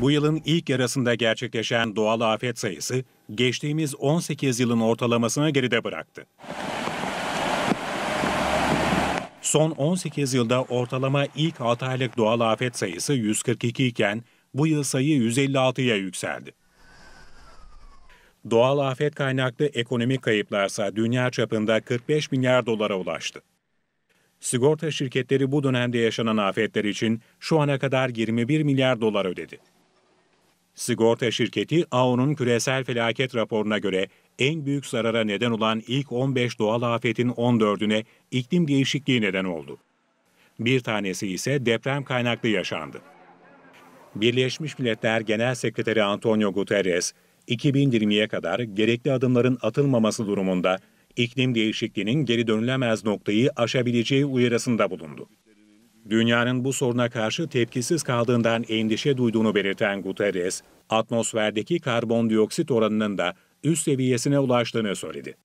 Bu yılın ilk yarısında gerçekleşen doğal afet sayısı geçtiğimiz 18 yılın ortalamasına geride bıraktı. Son 18 yılda ortalama ilk 6 aylık doğal afet sayısı 142 iken bu yıl sayı 156'ya yükseldi. Doğal afet kaynaklı ekonomik kayıplarsa dünya çapında 45 milyar dolara ulaştı. Sigorta şirketleri bu dönemde yaşanan afetler için şu ana kadar 21 milyar dolar ödedi. Sigorta şirketi AO'nun küresel felaket raporuna göre en büyük zarara neden olan ilk 15 doğal afetin 14'üne iklim değişikliği neden oldu. Bir tanesi ise deprem kaynaklı yaşandı. Birleşmiş Milletler Genel Sekreteri Antonio Guterres, 2020'ye kadar gerekli adımların atılmaması durumunda iklim değişikliğinin geri dönülemez noktayı aşabileceği uyarısında bulundu dünyanın bu soruna karşı tepkisiz kaldığından endişe duyduğunu belirten Guterres, atmosferdeki karbondioksit oranının da üst seviyesine ulaştığını söyledi.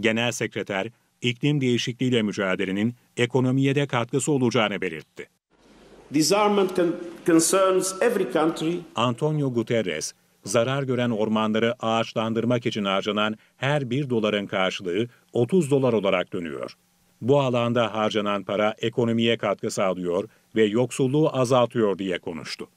Genel Sekreter, iklim değişikliğiyle mücadelenin ekonomiye de katkısı olacağını belirtti. Antonio Guterres, zarar gören ormanları ağaçlandırmak için harcanan her bir doların karşılığı 30 dolar olarak dönüyor bu alanda harcanan para ekonomiye katkı sağlıyor ve yoksulluğu azaltıyor diye konuştu.